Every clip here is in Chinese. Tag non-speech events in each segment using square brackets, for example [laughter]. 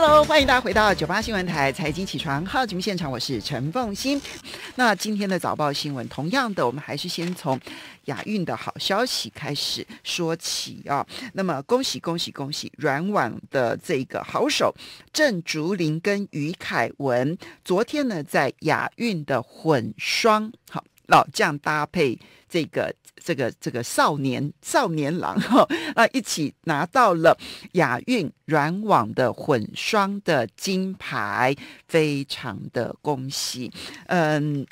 Hello，欢迎大家回到九八新闻台财经起床号节目现场，我是陈凤欣。那今天的早报新闻，同样的，我们还是先从亚运的好消息开始说起啊。那么恭喜恭喜恭喜，软网的这个好手郑竹林跟于凯文，昨天呢在亚运的混双，好老将搭配这个。这个这个少年少年郎哈啊，一起拿到了亚运软网的混双的金牌，非常的恭喜。嗯，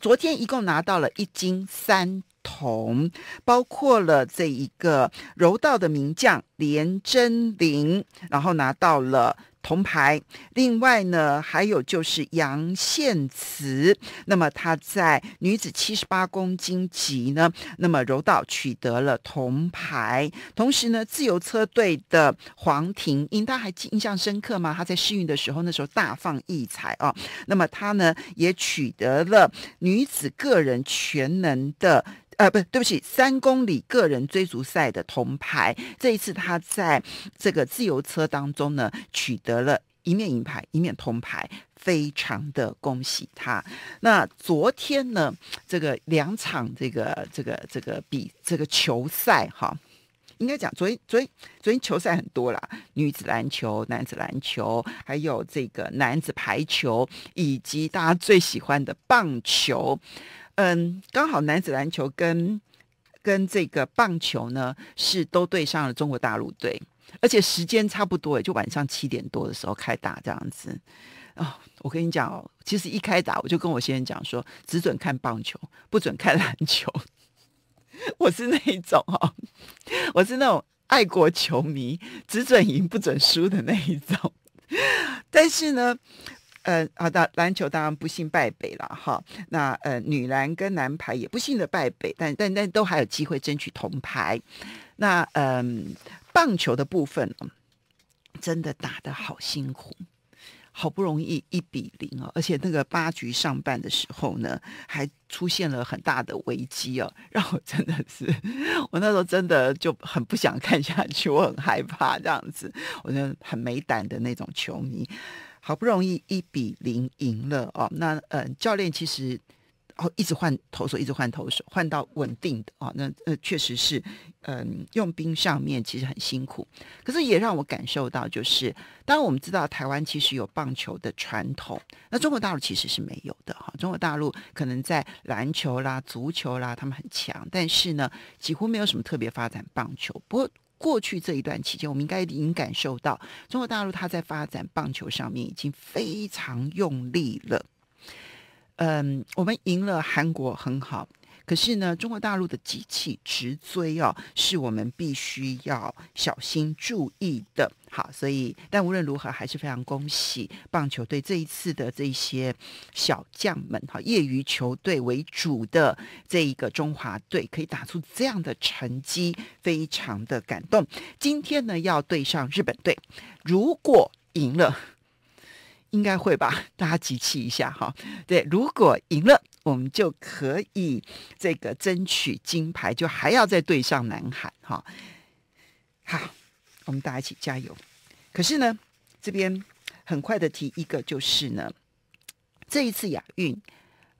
昨天一共拿到了一金三铜，包括了这一个柔道的名将连真鼎，然后拿到了。铜牌。另外呢，还有就是杨宪慈，那么她在女子七十八公斤级呢，那么柔道取得了铜牌。同时呢，自由车队的黄婷英，大家还记印象深刻吗？她在试运的时候，那时候大放异彩啊。那么她呢，也取得了女子个人全能的。呃，不对，对不起，三公里个人追逐赛的铜牌，这一次他在这个自由车当中呢，取得了一面银牌，一面铜牌，非常的恭喜他。那昨天呢，这个两场这个这个这个比这个球赛哈，应该讲昨天昨天昨天球赛很多了，女子篮球、男子篮球，还有这个男子排球，以及大家最喜欢的棒球。嗯，刚好男子篮球跟跟这个棒球呢是都对上了中国大陆队，而且时间差不多，也就晚上七点多的时候开打这样子。哦，我跟你讲哦，其实一开打我就跟我先生讲说，只准看棒球，不准看篮球。我是那一种哦，我是那种爱国球迷，只准赢不准输的那一种。但是呢。呃，啊，的，篮球当然不幸败北了哈。那呃，女篮跟男排也不幸的败北，但但但都还有机会争取铜牌。那嗯，棒球的部分真的打的好辛苦，好不容易一比零哦，而且那个八局上半的时候呢，还出现了很大的危机哦，让我真的是，我那时候真的就很不想看下去，我很害怕这样子，我就很没胆的那种球迷。好不容易一比零赢了哦，那嗯，教练其实哦一直换投手，一直换投手，换到稳定的哦，那呃确实是嗯用兵上面其实很辛苦，可是也让我感受到，就是当然我们知道台湾其实有棒球的传统，那中国大陆其实是没有的哈，中国大陆可能在篮球啦、足球啦他们很强，但是呢几乎没有什么特别发展棒球不。过去这一段期间，我们应该已经感受到中国大陆它在发展棒球上面已经非常用力了。嗯，我们赢了韩国，很好。可是呢，中国大陆的机器直追哦，是我们必须要小心注意的。好，所以但无论如何，还是非常恭喜棒球队这一次的这些小将们，哈，业余球队为主的这一个中华队可以打出这样的成绩，非常的感动。今天呢，要对上日本队，如果赢了，应该会吧？[laughs] 大家集气一下哈。对，如果赢了。我们就可以这个争取金牌，就还要再对上南海，哈，好，我们大家一起加油。可是呢，这边很快的提一个就是呢，这一次亚运，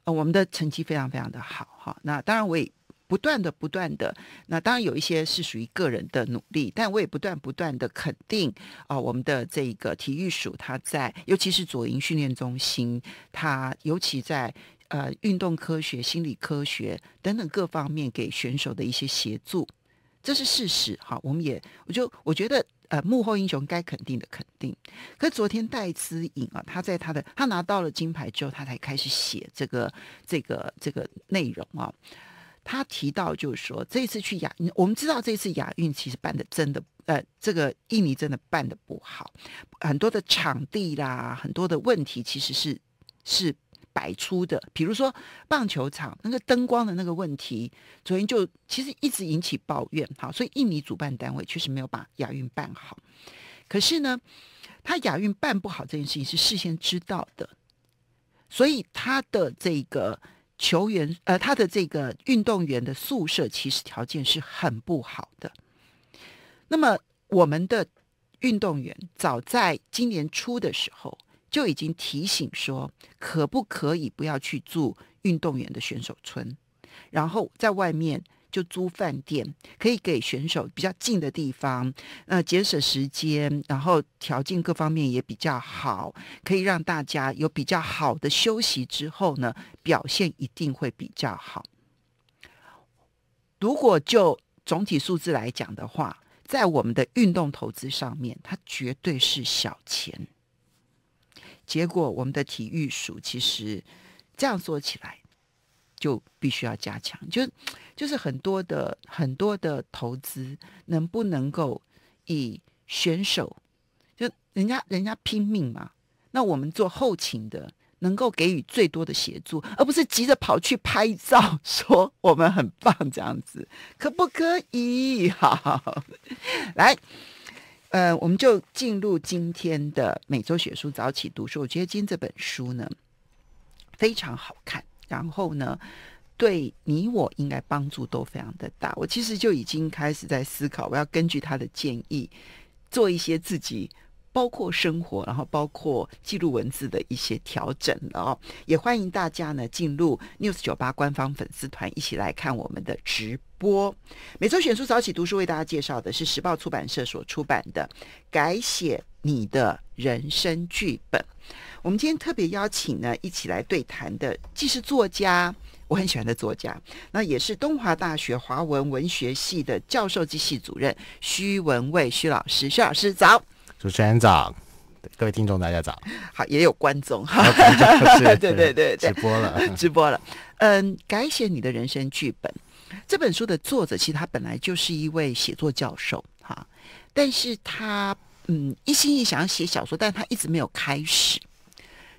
呃，我们的成绩非常非常的好，哈。那当然我也不断的不断的，那当然有一些是属于个人的努力，但我也不断不断的肯定啊，我们的这个体育署，他在尤其是左营训练中心，他尤其在。呃，运动科学、心理科学等等各方面给选手的一些协助，这是事实。好，我们也，我就我觉得，呃，幕后英雄该肯定的肯定。可是昨天戴思颖啊，他在他的他拿到了金牌之后，他才开始写这个这个这个内容啊。他提到就是说，这次去亚，我们知道这次亚运其实办的真的，呃，这个印尼真的办的不好，很多的场地啦，很多的问题其实是是。摆出的，比如说棒球场那个灯光的那个问题，昨天就其实一直引起抱怨。好，所以印尼主办单位确实没有把亚运办好。可是呢，他亚运办不好这件事情是事先知道的，所以他的这个球员，呃，他的这个运动员的宿舍其实条件是很不好的。那么我们的运动员早在今年初的时候。就已经提醒说，可不可以不要去住运动员的选手村，然后在外面就租饭店，可以给选手比较近的地方，呃，节省时间，然后条件各方面也比较好，可以让大家有比较好的休息，之后呢，表现一定会比较好。如果就总体数字来讲的话，在我们的运动投资上面，它绝对是小钱。结果我们的体育署其实这样说起来，就必须要加强，就就是很多的很多的投资能不能够以选手就人家人家拼命嘛，那我们做后勤的能够给予最多的协助，而不是急着跑去拍照 [laughs] 说我们很棒这样子，可不可以？[laughs] 好，来。呃，我们就进入今天的每周学书早起读书。我觉得今天这本书呢非常好看，然后呢对你我应该帮助都非常的大。我其实就已经开始在思考，我要根据他的建议做一些自己。包括生活，然后包括记录文字的一些调整了哦。也欢迎大家呢进入 News 九八官方粉丝团，一起来看我们的直播。每周选出早起读书为大家介绍的是时报出版社所出版的《改写你的人生剧本》。我们今天特别邀请呢，一起来对谈的，既是作家，我很喜欢的作家，那也是东华大学华文文学系的教授及系主任徐文蔚徐老师。徐老师早。主持人早，各位听众大家早。好，也有观众哈。[laughs] 对对对对，直播了，[laughs] 直播了。嗯，改写你的人生剧本这本书的作者，其实他本来就是一位写作教授哈，但是他嗯一心一想要写小说，但他一直没有开始，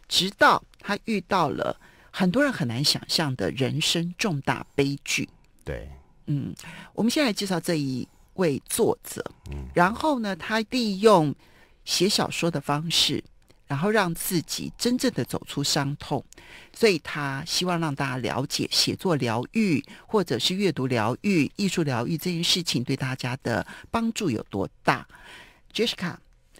直到他遇到了很多人很难想象的人生重大悲剧。对，嗯，我们先来介绍这一位作者，嗯，然后呢，他利用。写小说的方式，然后让自己真正的走出伤痛，所以他希望让大家了解写作疗愈，或者是阅读疗愈、艺术疗愈这件事情对大家的帮助有多大。Jessica，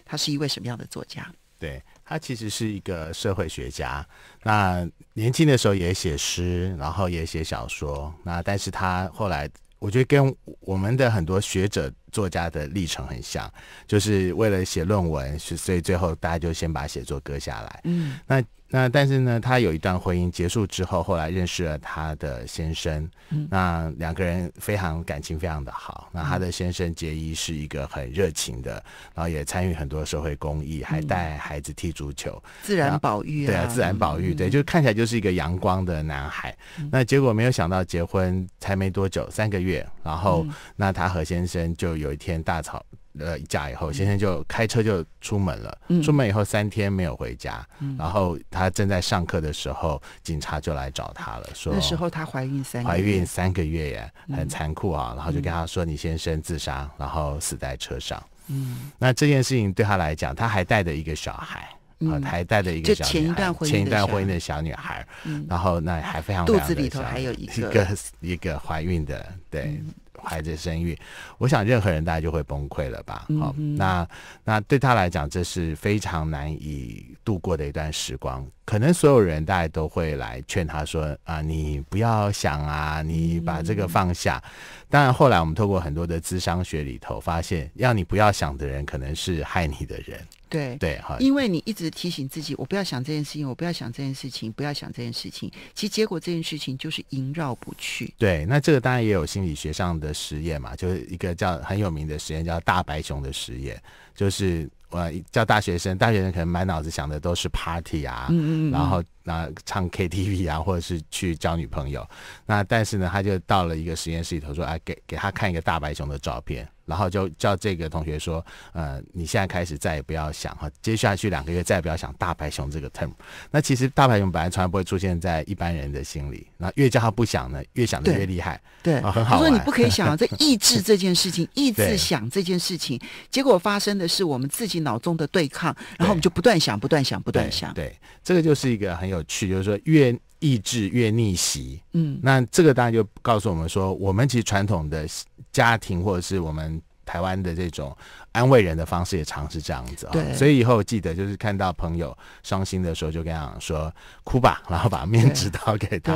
他是一位什么样的作家？对他其实是一个社会学家。那年轻的时候也写诗，然后也写小说。那但是他后来。我觉得跟我们的很多学者作家的历程很像，就是为了写论文，所以最后大家就先把写作割下来。嗯，那。那但是呢，他有一段婚姻结束之后，后来认识了他的先生，那两个人非常感情非常的好。那他的先生杰伊是一个很热情的，然后也参与很多社会公益，还带孩子踢足球，自然保育，对啊，自然保育，对，就看起来就是一个阳光的男孩。那结果没有想到结婚才没多久三个月，然后那他和先生就有一天大吵。呃，假以后，先生就开车就出门了。嗯，出门以后三天没有回家，然后他正在上课的时候，警察就来找他了。说那时候她怀孕三怀孕三个月呀，很残酷啊。然后就跟他说：“你先生自杀，然后死在车上。”嗯，那这件事情对他来讲，他还带着一个小孩，啊，还带着一个小前一段婚姻前一段婚姻的小女孩。然后那还非常肚子里头还有一个一个怀孕的，对。怀着生育，我想任何人大家就会崩溃了吧？好，那那对他来讲，这是非常难以度过的一段时光。可能所有人大家都会来劝他说：“啊，你不要想啊，你把这个放下。”当然，后来我们透过很多的智商学里头发现，要你不要想的人，可能是害你的人。对对，因为你一直提醒自己，我不要想这件事情，我不要想这件事情，不要想这件事情。其实结果这件事情就是萦绕不去。对，那这个当然也有心理学上的实验嘛，就是一个叫很有名的实验，叫大白熊的实验。就是我叫大学生，大学生可能满脑子想的都是 party 啊，然后那唱 KTV 啊，或者是去交女朋友。那但是呢，他就到了一个实验室里头，说：“哎，给给他看一个大白熊的照片。”然后就叫这个同学说，呃，你现在开始再也不要想哈，接下去两个月再也不要想大白熊这个 term。那其实大白熊本来从来不会出现在一般人的心里，那越叫他不想呢，越想的越厉害。对，啊，很好就说你不可以想，这抑制这件事情，抑制想这件事情，结果发生的是我们自己脑中的对抗，然后我们就不断想，不断想，不断想。对，这个就是一个很有趣，就是说越。意志越逆袭，嗯，那这个当然就告诉我们说，我们其实传统的家庭或者是我们台湾的这种安慰人的方式也常是这样子啊。所以以后记得就是看到朋友伤心的时候，就跟他说：“哭吧，然后把面指导给他。”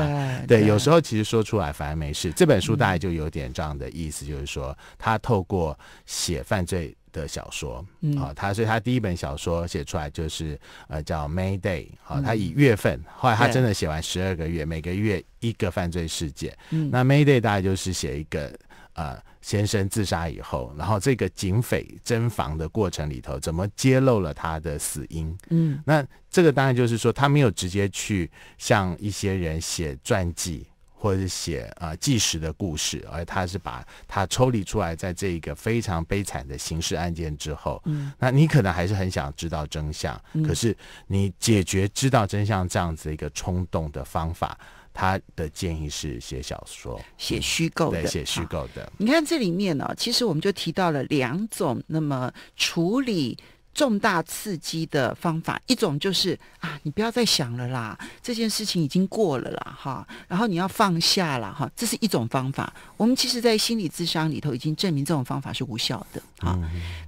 对，对，有时候其实说出来反而没事。这本书大概就有点这样的意思，就是说他透过写犯罪。的小说，嗯，好，他所以他第一本小说写出来就是呃叫 May Day，好，他以月份，后来他真的写完十二个月，每个月一个犯罪事件，嗯，那 May Day 大概就是写一个呃先生自杀以后，然后这个警匪侦防的过程里头，怎么揭露了他的死因，嗯，那这个当然就是说他没有直接去向一些人写传记。或者是写啊纪实的故事，而他是把他抽离出来，在这一个非常悲惨的刑事案件之后，嗯，那你可能还是很想知道真相，可是你解决知道真相这样子一个冲动的方法，他的建议是写小说，写虚构的，写虚构的。你看这里面呢，其实我们就提到了两种，那么处理。重大刺激的方法一种就是啊，你不要再想了啦，这件事情已经过了啦，哈，然后你要放下了哈，这是一种方法。我们其实，在心理智商里头已经证明这种方法是无效的哈，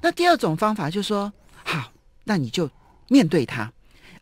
那第二种方法就是说，好，那你就面对它。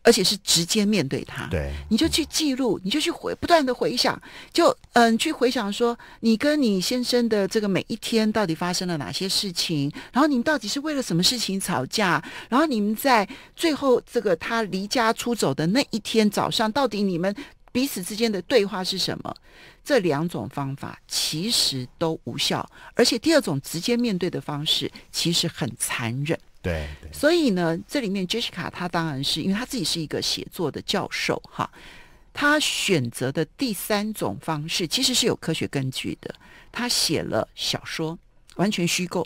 而且是直接面对他，对，你就去记录，你就去回，不断的回想，就嗯，去回想说，你跟你先生的这个每一天到底发生了哪些事情，然后你们到底是为了什么事情吵架，然后你们在最后这个他离家出走的那一天早上，到底你们彼此之间的对话是什么？这两种方法其实都无效，而且第二种直接面对的方式其实很残忍。对，所以呢，这里面 Jessica 她当然是因为她自己是一个写作的教授哈，她选择的第三种方式其实是有科学根据的。她写了小说，完全虚构，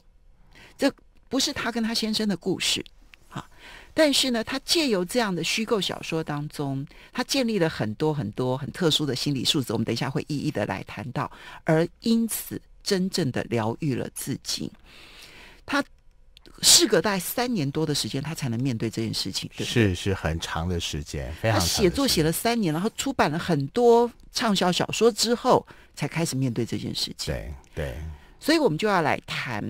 这不是她跟她先生的故事啊。但是呢，她借由这样的虚构小说当中，她建立了很多很多很特殊的心理素质，我们等一下会一一的来谈到，而因此真正的疗愈了自己，他事隔大概三年多的时间，他才能面对这件事情。是是，很长的时间，非常长。写作写了三年，然后出版了很多畅销小说之后，才开始面对这件事情。对对，所以我们就要来谈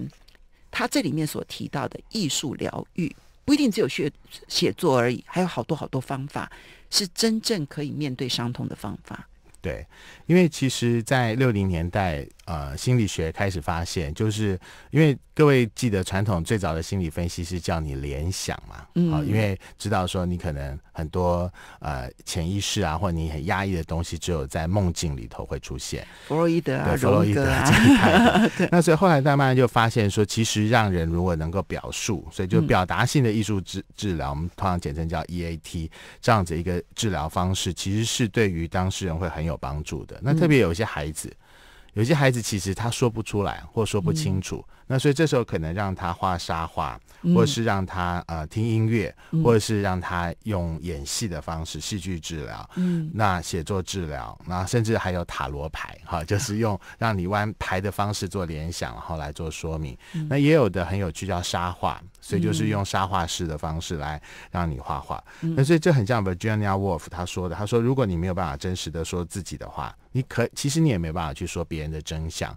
他这里面所提到的艺术疗愈，不一定只有写写作而已，还有好多好多方法是真正可以面对伤痛的方法。对，因为其实，在六零年代。呃，心理学开始发现，就是因为各位记得传统最早的心理分析是叫你联想嘛，啊，因为知道说你可能很多呃潜意识啊，或者你很压抑的东西，只有在梦境里头会出现。弗洛伊德啊，弗洛伊德这一派。[laughs] 那所以后来慢慢就发现说，其实让人如果能够表述，所以就表达性的艺术治治疗，我们通常简称叫 EAT，这样子一个治疗方式，其实是对于当事人会很有帮助的。那特别有一些孩子。有些孩子其实他说不出来，或说不清楚。那所以这时候可能让他画沙画，或者是让他呃听音乐，或者是让他用演戏的方式戏剧治疗，嗯，那写作治疗，那甚至还有塔罗牌哈，就是用 [laughs] 让你玩牌的方式做联想，然后来做说明。那也有的很有趣叫沙画，所以就是用沙画式的方式来让你画画。那所以这很像 Virginia Wolf 他说的，他说如果你没有办法真实的说自己的话，你可其实你也没办法去说别人的真相。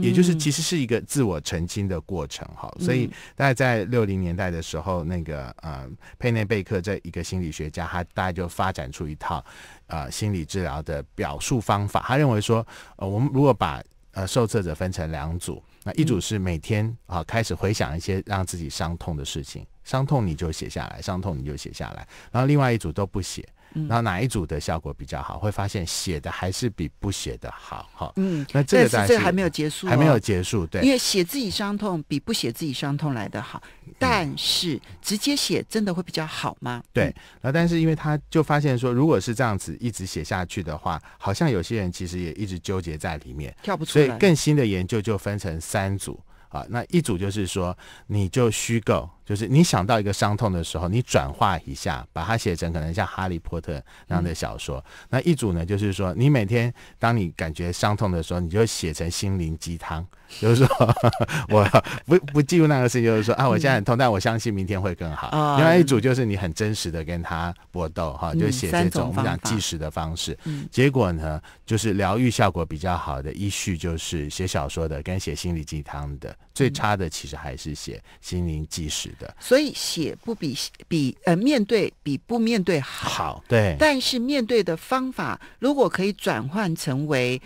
也就是其实是一个自我澄清的过程哈，所以大概在六零年代的时候，那个呃佩内贝克这一个心理学家，他大概就发展出一套呃心理治疗的表述方法。他认为说，呃我们如果把呃受测者分成两组，那一组是每天啊开始回想一些让自己伤痛的事情，伤痛你就写下来，伤痛你就写下来，然后另外一组都不写。然后哪一组的效果比较好？会发现写的还是比不写的好，哈。嗯，那这个这还没有结束，还没有结束，对。因为写自己伤痛比不写自己伤痛来得好，但是直接写真的会比较好吗？对。那但是因为他就发现说，如果是这样子一直写下去的话，好像有些人其实也一直纠结在里面，跳不出。所以，更新的研究就分成三组啊。那一组就是说，你就虚构。就是你想到一个伤痛的时候，你转化一下，把它写成可能像《哈利波特》那样的小说。那一组呢，就是说你每天当你感觉伤痛的时候，你就写成心灵鸡汤，就是说 [laughs] 我不不记录那个事情，就是说啊，我现在很痛，但我相信明天会更好。另外一组就是你很真实的跟他搏斗，哈，就写这种我们讲计时的方式。嗯，结果呢，就是疗愈效果比较好的一序就是写小说的，跟写心理鸡汤的。最差的其实还是写心灵即时的，所以写不比比呃面对比不面对好，对。但是面对的方法，如果可以转换成为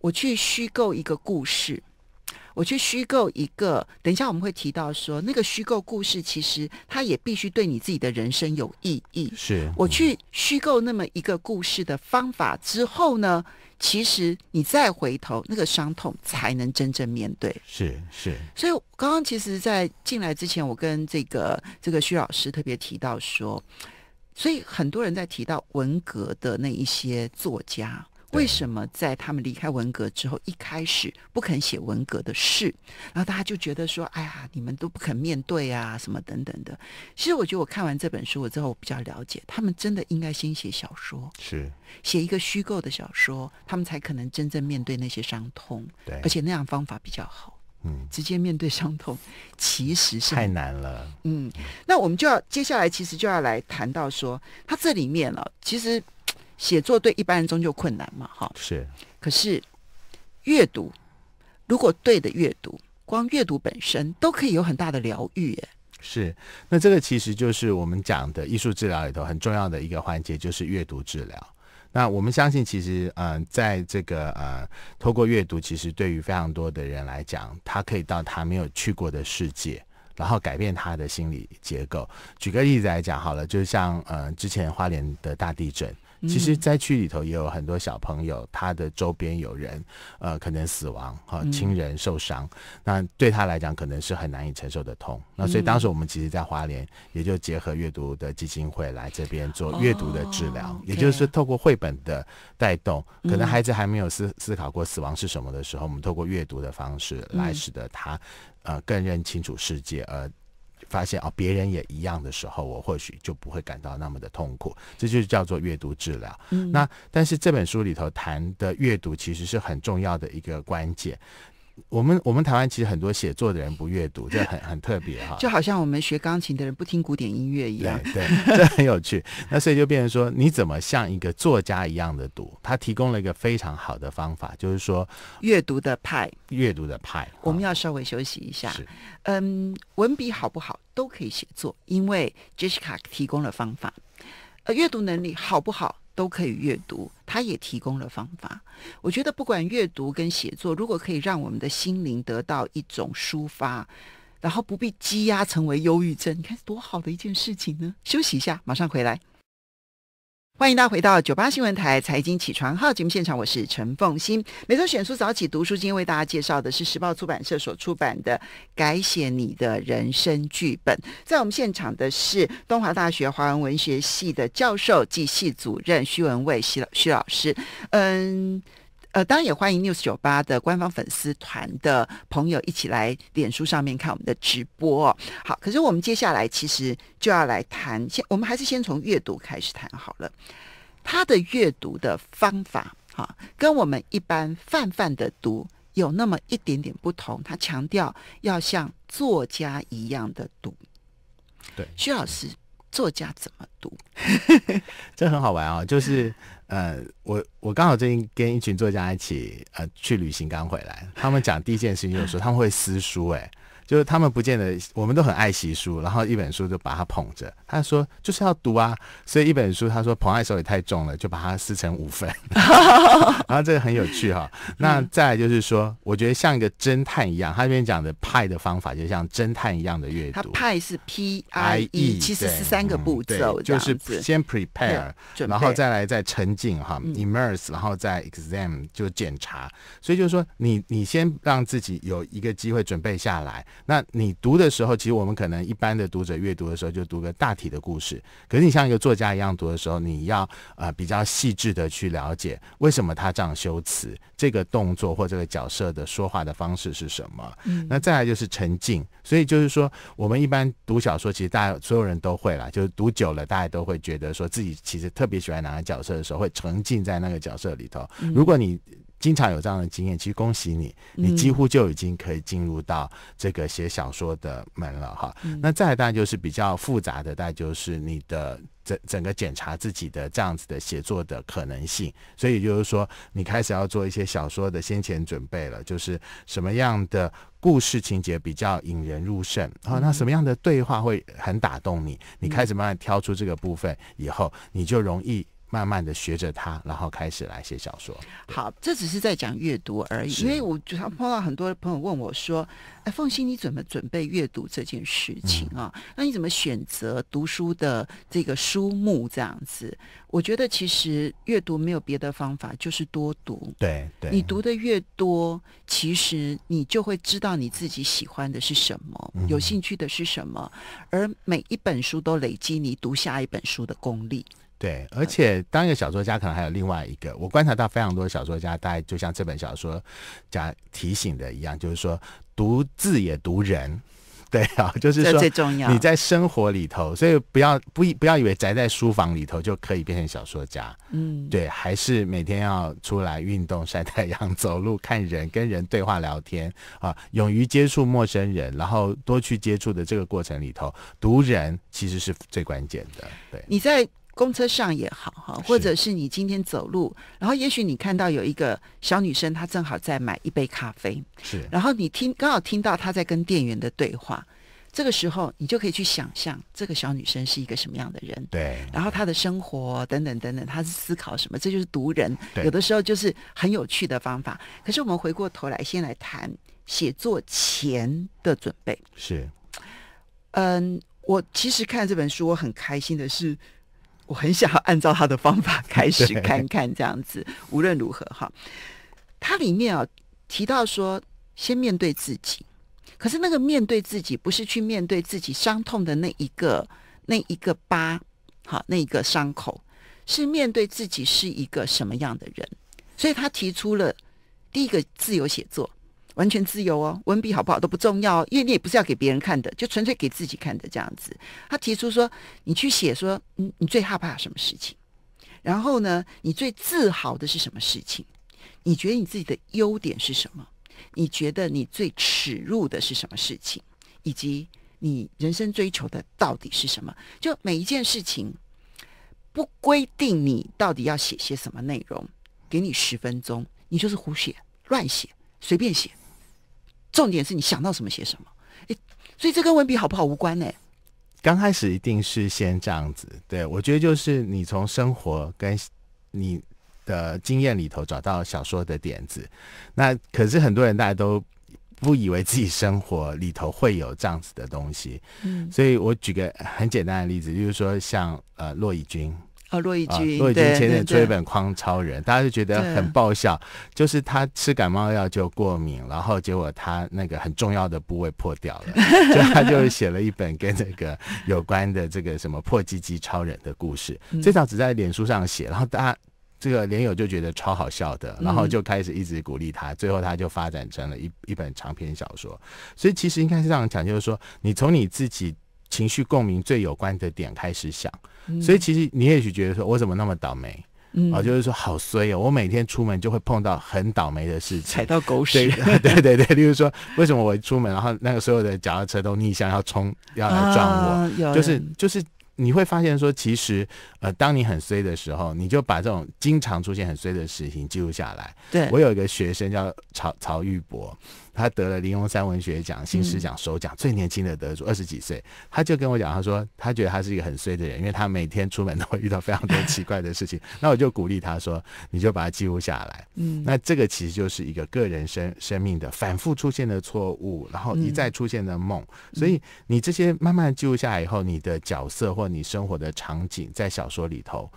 我去虚构一个故事。我去虚构一个，等一下我们会提到说，那个虚构故事其实它也必须对你自己的人生有意义。是，我去虚构那么一个故事的方法之后呢，其实你再回头那个伤痛才能真正面对。是是。所以刚刚其实，在进来之前，我跟这个这个徐老师特别提到说，所以很多人在提到文革的那一些作家。为什么在他们离开文革之后，一开始不肯写文革的事，然后大家就觉得说：“哎呀，你们都不肯面对啊，什么等等的。”其实我觉得，我看完这本书我之后，我比较了解，他们真的应该先写小说，是写一个虚构的小说，他们才可能真正面对那些伤痛。对，而且那样方法比较好。嗯，直接面对伤痛其实是太难了。嗯，那我们就要接下来，其实就要来谈到说，他这里面了，其实。写作对一般人终究困难嘛，哈是。可是阅读，如果对的阅读，光阅读本身都可以有很大的疗愈，耶。是，那这个其实就是我们讲的艺术治疗里头很重要的一个环节，就是阅读治疗。那我们相信，其实嗯，在这个呃，透过阅读，其实对于非常多的人来讲，他可以到他没有去过的世界，然后改变他的心理结构。举个例子来讲，好了，就像呃，之前花莲的大地震。其实灾区里头也有很多小朋友，他的周边有人，呃，可能死亡哈，亲人受伤，那对他来讲可能是很难以承受的痛。那所以当时我们其实，在华联也就结合阅读的基金会来这边做阅读的治疗，也就是透过绘本的带动，可能孩子还没有思思考过死亡是什么的时候，我们透过阅读的方式来使得他呃更认清楚世界而。发现哦，别人也一样的时候，我或许就不会感到那么的痛苦。这就是叫做阅读治疗。那但是这本书里头谈的阅读，其实是很重要的一个关键。我们我们台湾其实很多写作的人不阅读，这很很特别哈，就好像我们学钢琴的人不听古典音乐一样，[laughs] 对，这很有趣。那所以就变成说，你怎么像一个作家一样的读？他提供了一个非常好的方法，就是说阅读的派，阅读的派。我们要稍微休息一下。嗯，文笔好不好都可以写作，因为 Jessica 提供了方法。呃，阅读能力好不好？都可以阅读，他也提供了方法。我觉得不管阅读跟写作，如果可以让我们的心灵得到一种抒发，然后不必积压成为忧郁症，你看多好的一件事情呢？休息一下，马上回来。欢迎大家回到九八新闻台财经起床号节目现场，我是陈凤欣。每周选书早起读书，今天为大家介绍的是时报出版社所出版的《改写你的人生剧本》。在我们现场的是东华大学华文文学系的教授暨系主任徐文蔚徐老徐老师。嗯。呃，当然也欢迎 News 九八的官方粉丝团的朋友一起来脸书上面看我们的直播哦。好，可是我们接下来其实就要来谈，先我们还是先从阅读开始谈好了。他的阅读的方法，哈，跟我们一般泛泛的读有那么一点点不同。他强调要像作家一样的读。对，薛老师，作家怎么读？[laughs] 这很好玩啊，就是。呃，我我刚好最近跟一群作家一起呃去旅行，刚回来，他们讲第一件事情就是说他们会撕书，哎。就是他们不见得，我们都很爱惜书，然后一本书就把它捧着。他说就是要读啊，所以一本书他说捧在手里太重了，就把它撕成五份。[laughs] 然后这个很有趣哈。那再就是说，我觉得像一个侦探一样，他那边讲的派的方法，就像侦探一样的阅读。他派是 P I E，其实是三个步骤，就是先 prepare，然后再来再沉浸哈，immerse，然后再 exam 就检查。所以就是说，你你先让自己有一个机会准备下来。那你读的时候，其实我们可能一般的读者阅读的时候就读个大体的故事。可是你像一个作家一样读的时候，你要呃比较细致的去了解为什么他这样修辞，这个动作或这个角色的说话的方式是什么。嗯。那再来就是沉浸，所以就是说，我们一般读小说，其实大家所有人都会啦，就是读久了，大家都会觉得说自己其实特别喜欢哪个角色的时候，会沉浸在那个角色里头。如果你。经常有这样的经验，其实恭喜你，你几乎就已经可以进入到这个写小说的门了哈。那再大就是比较复杂的，大就是你的整整个检查自己的这样子的写作的可能性。所以就是说，你开始要做一些小说的先前准备了，就是什么样的故事情节比较引人入胜啊？那什么样的对话会很打动你？你开始慢慢挑出这个部分以后，你就容易。慢慢的学着它，然后开始来写小说。好，这只是在讲阅读而已。因为我经常碰到很多朋友问我说：“哎，凤欣，你怎么准备阅读这件事情啊？那你怎么选择读书的这个书目？这样子？”我觉得其实阅读没有别的方法，就是多读。对，对你读的越多，其实你就会知道你自己喜欢的是什么，有兴趣的是什么，而每一本书都累积你读下一本书的功力。对，而且当一个小说家，可能还有另外一个，我观察到非常多小说家，大概就像这本小说家提醒的一样，就是说读字也读人，对啊，就是说你在生活里头，所以不要不不要以为宅在书房里头就可以变成小说家，嗯，对，还是每天要出来运动、晒太阳、[laughs] 走路、看人、跟人对话聊天啊，勇于接触陌生人，然后多去接触的这个过程里头，读人其实是最关键的，对，你在。公车上也好，哈，或者是你今天走路，然后也许你看到有一个小女生，她正好在买一杯咖啡，是，然后你听刚好听到她在跟店员的对话，这个时候你就可以去想象这个小女生是一个什么样的人，对，然后她的生活等等等等，她是思考什么，这就是读人，有的时候就是很有趣的方法。可是我们回过头来，先来谈写作前的准备。是，嗯，我其实看这本书，我很开心的是。我很想要按照他的方法开始 [laughs] 看看这样子。无论如何，哈，他里面啊提到说，先面对自己。可是那个面对自己，不是去面对自己伤痛的那一个那一个疤，好，那一个伤口，是面对自己是一个什么样的人。所以他提出了第一个自由写作。完全自由哦，文笔好不好都不重要，因为你也不是要给别人看的，就纯粹给自己看的这样子。他提出说，你去写说，嗯，你最害怕什么事情？然后呢，你最自豪的是什么事情？你觉得你自己的优点是什么？你觉得你最耻辱的是什么事情？以及你人生追求的到底是什么？就每一件事情，不规定你到底要写些什么内容，给你十分钟，你就是胡写乱写，随便写。重点是你想到什么写什么，所以这跟文笔好不好无关呢。刚开始一定是先这样子，对我觉得就是你从生活跟你的经验里头找到小说的点子。那可是很多人大家都不以为自己生活里头会有这样子的东西，嗯，所以我举个很简单的例子，就是说像呃骆以军。啊，骆以君，洛以君前阵出一本《框超人》，大家就觉得很爆笑，就是他吃感冒药就过敏，然后结果他那个很重要的部位破掉了，[laughs] 所以他就写了一本跟这个有关的这个什么破鸡鸡超人的故事。最早只在脸书上写，然后大家这个连友就觉得超好笑的，然后就开始一直鼓励他，最后他就发展成了一一本长篇小说。所以其实应该是这样讲，就是说你从你自己。情绪共鸣最有关的点开始想，所以其实你也许觉得说，我怎么那么倒霉？啊，就是说好衰哦，我每天出门就会碰到很倒霉的事情，踩到狗屎。对对 [laughs] 对，例如说，为什么我一出门，然后那个所有的脚踏车都逆向要冲要来撞我？就是就是，你会发现说，其实呃，当你很衰的时候，你就把这种经常出现很衰的事情记录下来。对，我有一个学生叫曹曹玉博。他得了林荣三文学奖、新诗奖首奖，最年轻的得主，二十几岁。他就跟我讲，他说他觉得他是一个很衰的人，因为他每天出门都会遇到非常多奇怪的事情。[laughs] 那我就鼓励他说，你就把它记录下来。嗯，那这个其实就是一个个人生生命的反复出现的错误，然后一再出现的梦。所以你这些慢慢记录下来以后，你的角色或你生活的场景，在小说里头。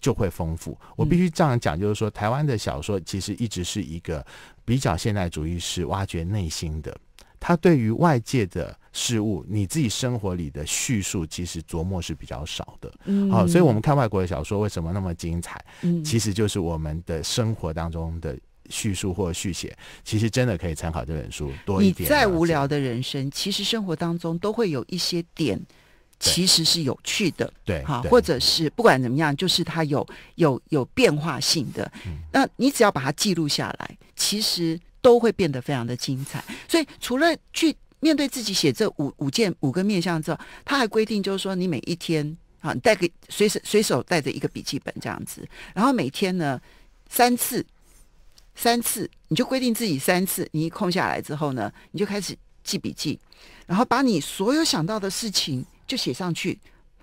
就会丰富。我必须这样讲，就是说，台湾的小说其实一直是一个比较现代主义，是挖掘内心的。它对于外界的事物，你自己生活里的叙述，其实琢磨是比较少的。好，所以我们看外国的小说为什么那么精彩？其实就是我们的生活当中的叙述或续写，其实真的可以参考这本书多一点。再无聊的人生，其实生活当中都会有一些点。其实是有趣的，对，哈，或者是不管怎么样，就是它有有有变化性的。那你只要把它记录下来，其实都会变得非常的精彩。所以除了去面对自己写这五五件五个面向之后，他还规定就是说，你每一天啊，你带个随随手带着一个笔记本这样子，然后每天呢三次，三次你就规定自己三次，你一空下来之后呢，你就开始记笔记，然后把你所有想到的事情。就写上去，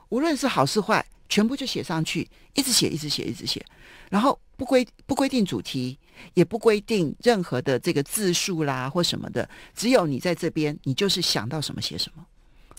无论是好是坏，全部就写上去，一直写，一直写，一直写。然后不规不规定主题，也不规定任何的这个字数啦或什么的，只有你在这边，你就是想到什么写什么。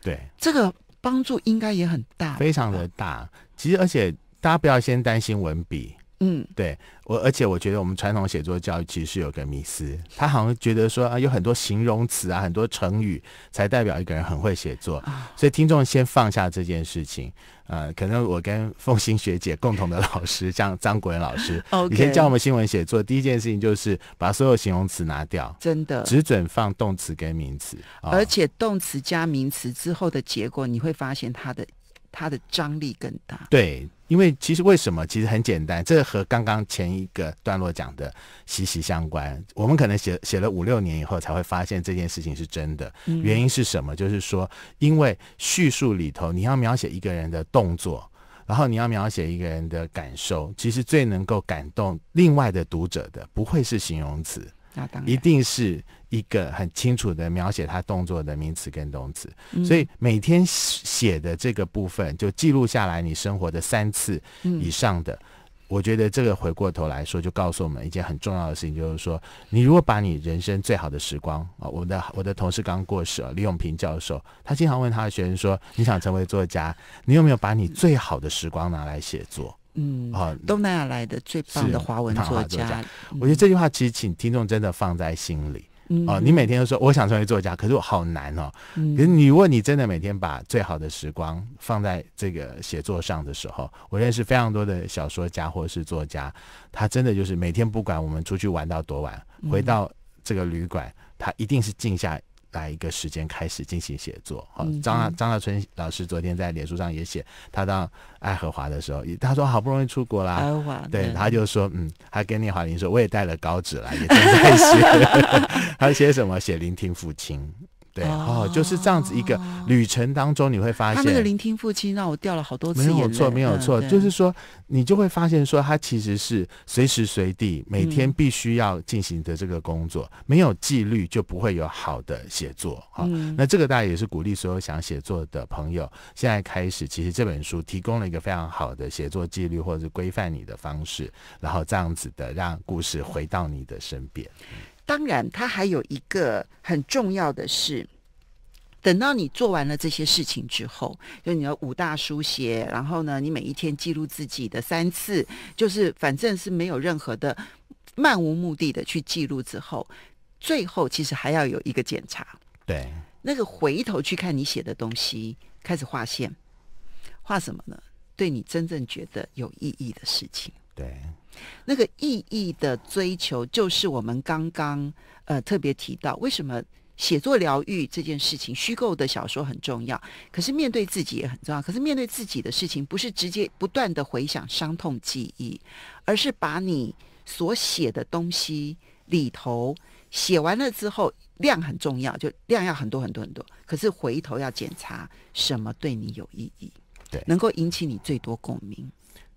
对，这个帮助应该也很大，非常的大。其实，而且大家不要先担心文笔。嗯，对我，而且我觉得我们传统写作教育其实是有个迷思，他好像觉得说啊，有很多形容词啊，很多成语才代表一个人很会写作。所以听众先放下这件事情，呃，可能我跟凤心学姐共同的老师，像张国元老师，[laughs] 以前教我们新闻写作，第一件事情就是把所有形容词拿掉，真的，只准放动词跟名词，而且动词加名词之后的结果，你会发现它的它的张力更大，对。因为其实为什么？其实很简单，这和刚刚前一个段落讲的息息相关。我们可能写写了五六年以后才会发现这件事情是真的。原因是什么？就是说，因为叙述里头你要描写一个人的动作，然后你要描写一个人的感受，其实最能够感动另外的读者的，不会是形容词，一定是。一个很清楚的描写他动作的名词跟动词，所以每天写的这个部分就记录下来。你生活的三次以上的，我觉得这个回过头来说，就告诉我们一件很重要的事情，就是说，你如果把你人生最好的时光啊，我的我的同事刚过世了，李永平教授，他经常问他的学生说：“你想成为作家，你有没有把你最好的时光拿来写作？”嗯，啊，东南亚来的最棒的华文作家，我觉得这句话其实请听众真的放在心里。哦，你每天都说我想成为作家，可是我好难哦。可是如果你真的每天把最好的时光放在这个写作上的时候，我认识非常多的小说家或是作家，他真的就是每天不管我们出去玩到多晚，回到这个旅馆，他一定是静下。在一个时间开始进行写作。张张大春老师昨天在脸书上也写，他到爱荷华的时候，他说好不容易出国啦，对，他就说嗯，还跟你华林说，我也带了稿纸了，也正在写，[laughs] 他写什么？写聆听父亲。对，哦，就是这样子一个旅程当中，你会发现他那个聆听父亲让我掉了好多次。没有错，没有错，就是说你就会发现说，他其实是随时随地每天必须要进行的这个工作，没有纪律就不会有好的写作啊。那这个大家也是鼓励所有想写作的朋友，现在开始，其实这本书提供了一个非常好的写作纪律或者是规范你的方式，然后这样子的让故事回到你的身边。当然，它还有一个很重要的是，等到你做完了这些事情之后，就你的五大书写，然后呢，你每一天记录自己的三次，就是反正是没有任何的漫无目的的去记录之后，最后其实还要有一个检查，对，那个回头去看你写的东西，开始画线，画什么呢？对你真正觉得有意义的事情。对，那个意义的追求就是我们刚刚呃特别提到，为什么写作疗愈这件事情，虚构的小说很重要，可是面对自己也很重要。可是面对自己的事情，不是直接不断的回想伤痛记忆，而是把你所写的东西里头写完了之后，量很重要，就量要很多很多很多。可是回头要检查什么对你有意义，对，能够引起你最多共鸣。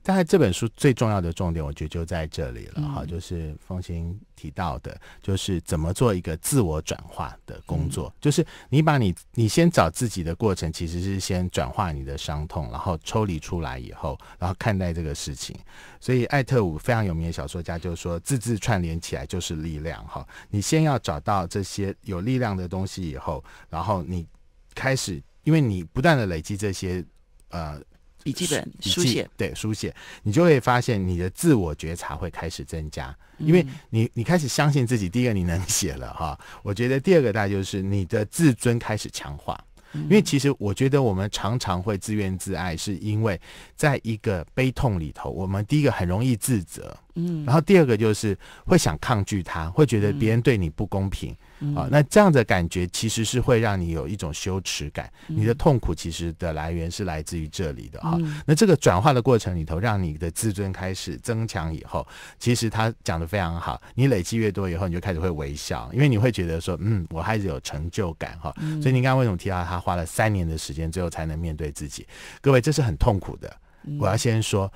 但是这本书最重要的重点，我觉得就在这里了哈，就是风行提到的，就是怎么做一个自我转化的工作，就是你把你你先找自己的过程，其实是先转化你的伤痛，然后抽离出来以后，然后看待这个事情。所以艾特伍非常有名的小说家就说，字字串联起来就是力量哈。你先要找到这些有力量的东西以后，然后你开始，因为你不断的累积这些呃。笔记本书写对书写，你就会发现你的自我觉察会开始增加，因为你你开始相信自己。第一个你能写了哈，我觉得第二个大就是你的自尊开始强化，因为其实我觉得我们常常会自怨自艾，是因为在一个悲痛里头，我们第一个很容易自责。嗯，然后第二个就是会想抗拒他，会觉得别人对你不公平啊。那这样的感觉其实是会让你有一种羞耻感，你的痛苦其实的来源是来自于这里的哈。那这个转化的过程里头，让你的自尊开始增强以后，其实他讲的非常好。你累积越多以后，你就开始会微笑，因为你会觉得说，嗯，我还是有成就感哈。所以你刚刚为什么提到他花了三年的时间，最后才能面对自己？各位，这是很痛苦的。我要先说。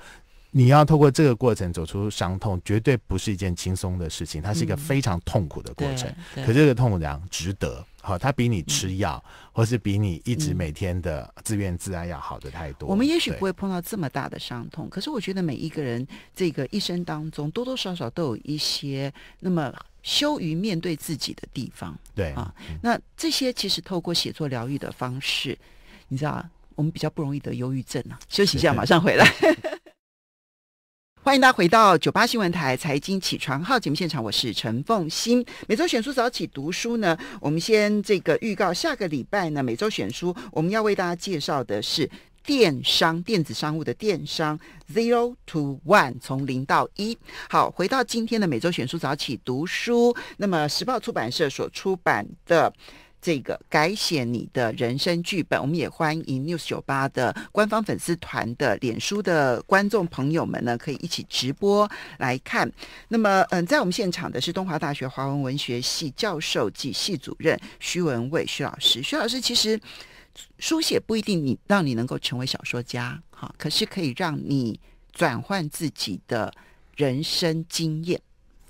你要透过这个过程走出伤痛，绝对不是一件轻松的事情，它是一个非常痛苦的过程。可这个痛苦呢，值得。好，它比你吃药，或是比你一直每天的自怨自艾要好的太多。我们也许不会碰到这么大的伤痛，可是我觉得每一个人这个一生当中，多多少少都有一些那么羞于面对自己的地方。对啊，那这些其实透过写作疗愈的方式，你知道，我们比较不容易得忧郁症啊。休息一下，马上回来。欢迎大家回到九八新闻台财经起床号节目现场，我是陈凤欣。每周选书早起读书呢，我们先这个预告，下个礼拜呢，每周选书我们要为大家介绍的是电商、电子商务的电商 Zero to One，从零到一。好，回到今天的每周选书早起读书，那么时报出版社所出版的。这个改写你的人生剧本，我们也欢迎 News 九八的官方粉丝团的、脸书的观众朋友们呢，可以一起直播来看。那么，嗯，在我们现场的是东华大学华文文学系教授及系主任徐文蔚徐老师。徐老师其实，书写不一定你让你能够成为小说家，哈，可是可以让你转换自己的人生经验。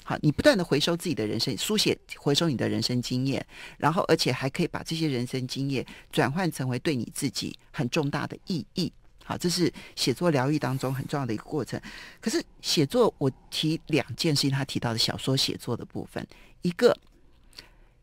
好，你不断的回收自己的人生书写，回收你的人生经验，然后而且还可以把这些人生经验转换成为对你自己很重大的意义。好，这是写作疗愈当中很重要的一个过程。可是写作，我提两件事情，他提到的小说写作的部分，一个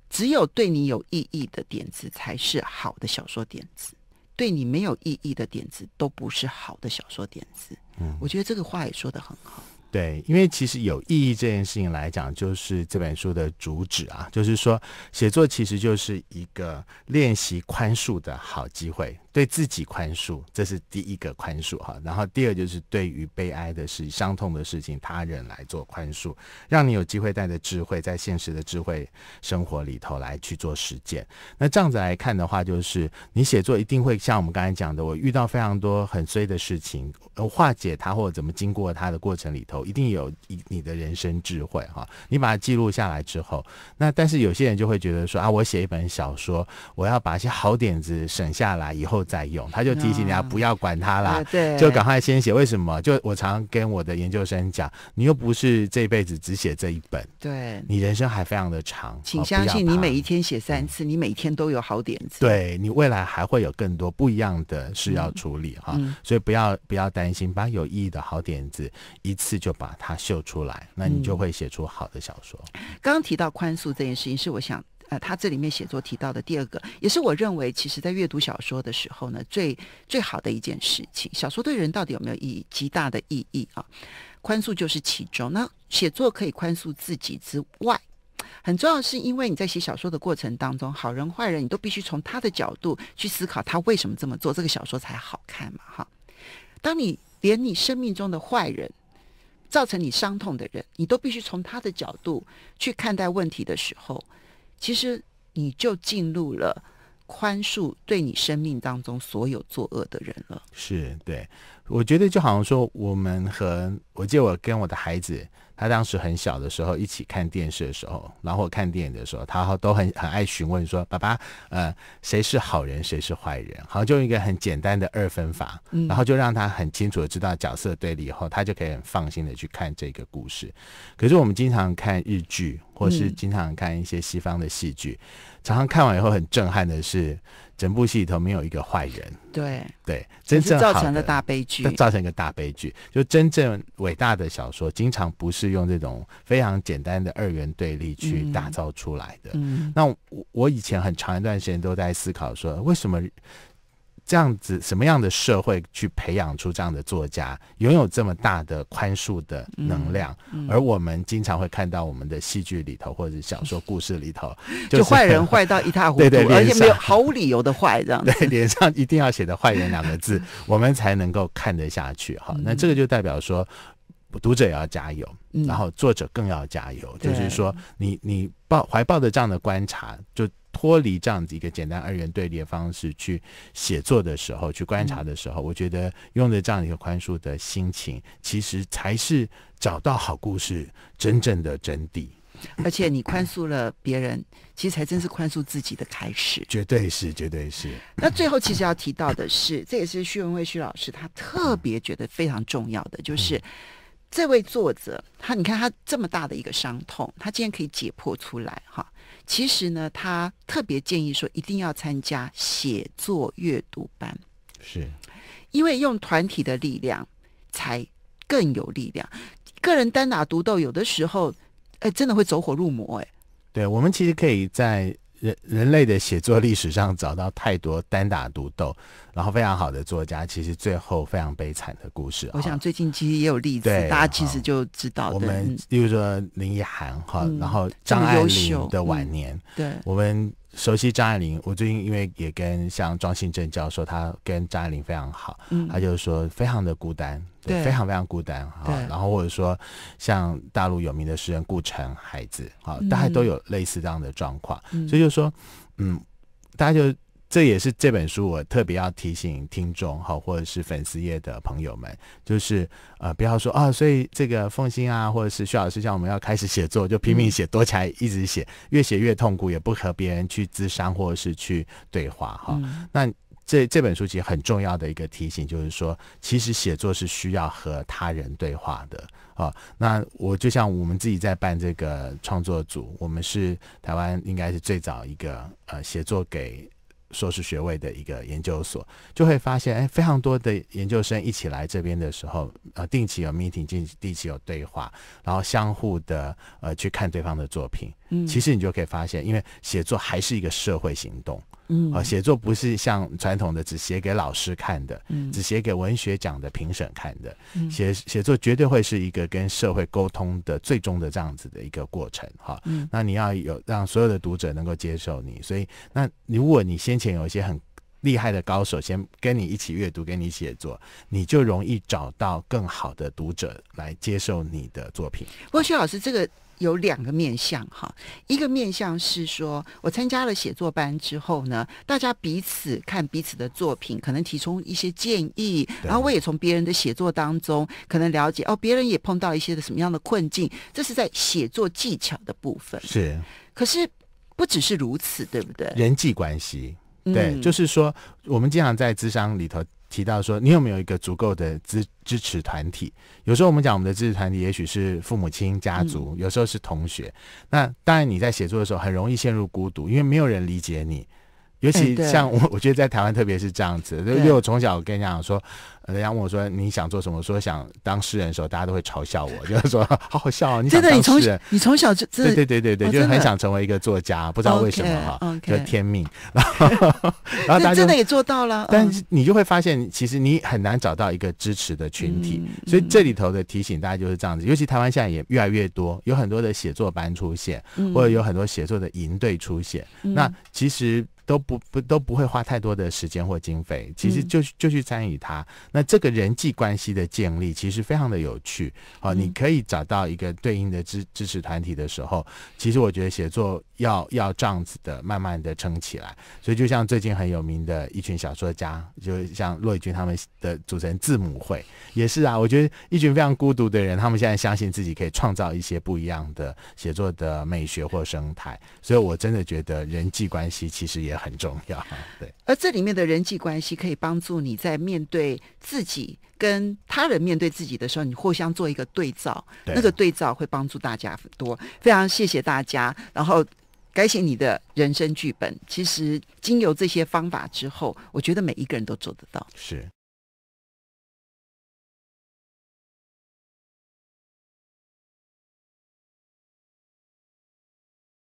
只有对你有意义的点子才是好的小说点子，对你没有意义的点子都不是好的小说点子。嗯，我觉得这个话也说的很好。对，因为其实有意义这件事情来讲，就是这本书的主旨啊，就是说写作其实就是一个练习宽恕的好机会。对自己宽恕，这是第一个宽恕哈。然后第二就是对于悲哀的事、伤痛的事情，他人来做宽恕，让你有机会带着智慧，在现实的智慧生活里头来去做实践。那这样子来看的话，就是你写作一定会像我们刚才讲的，我遇到非常多很衰的事情，化解它或者怎么经过它的过程里头，一定有你的人生智慧哈。你把它记录下来之后，那但是有些人就会觉得说啊，我写一本小说，我要把一些好点子省下来以后。在用，他就提醒人家不要管他啦，就赶快先写。为什么？就我常跟我的研究生讲，你又不是这辈子只写这一本，对你人生还非常的长，请相信你每一天写三次，你每一天都有好点子。对你未来还会有更多不一样的事要处理哈，所以不要不要担心，把有意义的好点子一次就把它秀出来，那你就会写出好的小说。刚刚提到宽恕这件事情，是我想。呃，他这里面写作提到的第二个，也是我认为，其实在阅读小说的时候呢，最最好的一件事情，小说对人到底有没有意义？极大的意义啊！宽恕就是其中。那写作可以宽恕自己之外，很重要是，因为你在写小说的过程当中，好人坏人，你都必须从他的角度去思考，他为什么这么做，这个小说才好看嘛！哈，当你连你生命中的坏人，造成你伤痛的人，你都必须从他的角度去看待问题的时候。其实你就进入了宽恕对你生命当中所有作恶的人了。是对，我觉得就好像说，我们和我记得我跟我的孩子，他当时很小的时候一起看电视的时候，然后看电影的时候，他都很很爱询问说：“爸爸，呃，谁是好人，谁是坏人？”好像就用一个很简单的二分法，然后就让他很清楚的知道角色对立以后，他就可以很放心的去看这个故事。可是我们经常看日剧。或是经常看一些西方的戏剧，常常看完以后很震撼的是，整部戏里头没有一个坏人。对对，真正造成的大悲剧，造成一个大悲剧。就真正伟大的小说，经常不是用这种非常简单的二元对立去打造出来的。嗯，那我我以前很长一段时间都在思考说，为什么？这样子，什么样的社会去培养出这样的作家，拥有这么大的宽恕的能量？而我们经常会看到我们的戏剧里头或者小说故事里头，[laughs] 就坏人坏到一塌糊涂，[laughs] 对对，而且没有毫无理由的坏，这样 [laughs] 对，脸上一定要写的“坏人”两个字，我们才能够看得下去。哈，那这个就代表说，读者也要加油，然后作者更要加油，就是说，你你抱怀抱的这样的观察，就。脱离这样子一个简单二元对立的方式去写作的时候，去观察的时候，我觉得用的这样一个宽恕的心情，其实才是找到好故事真正的真谛。而且，你宽恕了别人，其实才真是宽恕自己的开始。绝对是，绝对是。那最后，其实要提到的是，这也是徐文慧徐老师他特别觉得非常重要的，就是这位作者，他你看他这么大的一个伤痛，他竟然可以解剖出来，哈。其实呢，他特别建议说，一定要参加写作阅读班，是，因为用团体的力量才更有力量。个人单打独斗，有的时候，哎，真的会走火入魔。哎，对，我们其实可以在。人人类的写作历史上找到太多单打独斗，然后非常好的作家，其实最后非常悲惨的故事。我想最近其实也有例子，大家其实就知道。我们比如说林奕涵哈，然后张爱玲的晚年，对，我们。熟悉张爱玲，我最近因为也跟像庄信正教授，他跟张爱玲非常好，他就是说非常的孤单，对，非常非常孤单啊。然后或者说像大陆有名的诗人顾城、孩子啊，大家都有类似这样的状况，所以就说，嗯，大家就。这也是这本书我特别要提醒听众哈，或者是粉丝业的朋友们，就是呃，不要说啊，所以这个奉新啊，或者是徐老师，像我们要开始写作，就拼命写，躲起来一直写，越写越痛苦，也不和别人去咨商或者是去对话哈。那这这本书其实很重要的一个提醒就是说，其实写作是需要和他人对话的啊。那我就像我们自己在办这个创作组，我们是台湾应该是最早一个呃，写作给。硕士学位的一个研究所，就会发现，哎，非常多的研究生一起来这边的时候，呃，定期有 meeting，定期有对话，然后相互的呃去看对方的作品。嗯，其实你就可以发现，因为写作还是一个社会行动。嗯，啊，写作不是像传统的只写给老师看的，嗯，只写给文学奖的评审看的，写写作绝对会是一个跟社会沟通的最终的这样子的一个过程，哈，嗯，那你要有让所有的读者能够接受你，所以那如果你先前有一些很厉害的高手先跟你一起阅读，跟你写作，你就容易找到更好的读者来接受你的作品。过旭老师，这个。有两个面向哈，一个面向是说，我参加了写作班之后呢，大家彼此看彼此的作品，可能提出一些建议，然后我也从别人的写作当中可能了解哦，别人也碰到一些的什么样的困境，这是在写作技巧的部分。是，可是不只是如此，对不对？人际关系，对，就是说，我们经常在智商里头。提到说，你有没有一个足够的支支持团体？有时候我们讲我们的支持团体，也许是父母亲、家族，有时候是同学。那当然你在写作的时候，很容易陷入孤独，因为没有人理解你。尤其像我，我觉得在台湾，特别是这样子，因为我从小，我跟你讲说，人家问我说你想做什么？说想当诗人的时候，大家都会嘲笑我，就说 [laughs] 好好笑哦。真的，你从你从小就对对对对对，就是很想成为一个作家，不知道为什么哈，叫天命。[laughs] 然后，然后大家真的也做到了，但是你就会发现，其实你很难找到一个支持的群体。所以这里头的提醒，大家就是这样子。尤其台湾现在也越来越多，有很多的写作班出现，或者有很多写作的营队出现。那其实。都不不都不会花太多的时间或经费，其实就就去参与它。那这个人际关系的建立其实非常的有趣。好，你可以找到一个对应的支支持团体的时候，其实我觉得写作。要要这样子的，慢慢的撑起来。所以就像最近很有名的一群小说家，就像骆以军他们的组成字母会，也是啊。我觉得一群非常孤独的人，他们现在相信自己可以创造一些不一样的写作的美学或生态。所以我真的觉得人际关系其实也很重要。[laughs] 对，而这里面的人际关系可以帮助你在面对自己。跟他人面对自己的时候，你互相做一个对照，那个对照会帮助大家很多。非常谢谢大家，然后改写你的人生剧本。其实经由这些方法之后，我觉得每一个人都做得到。是。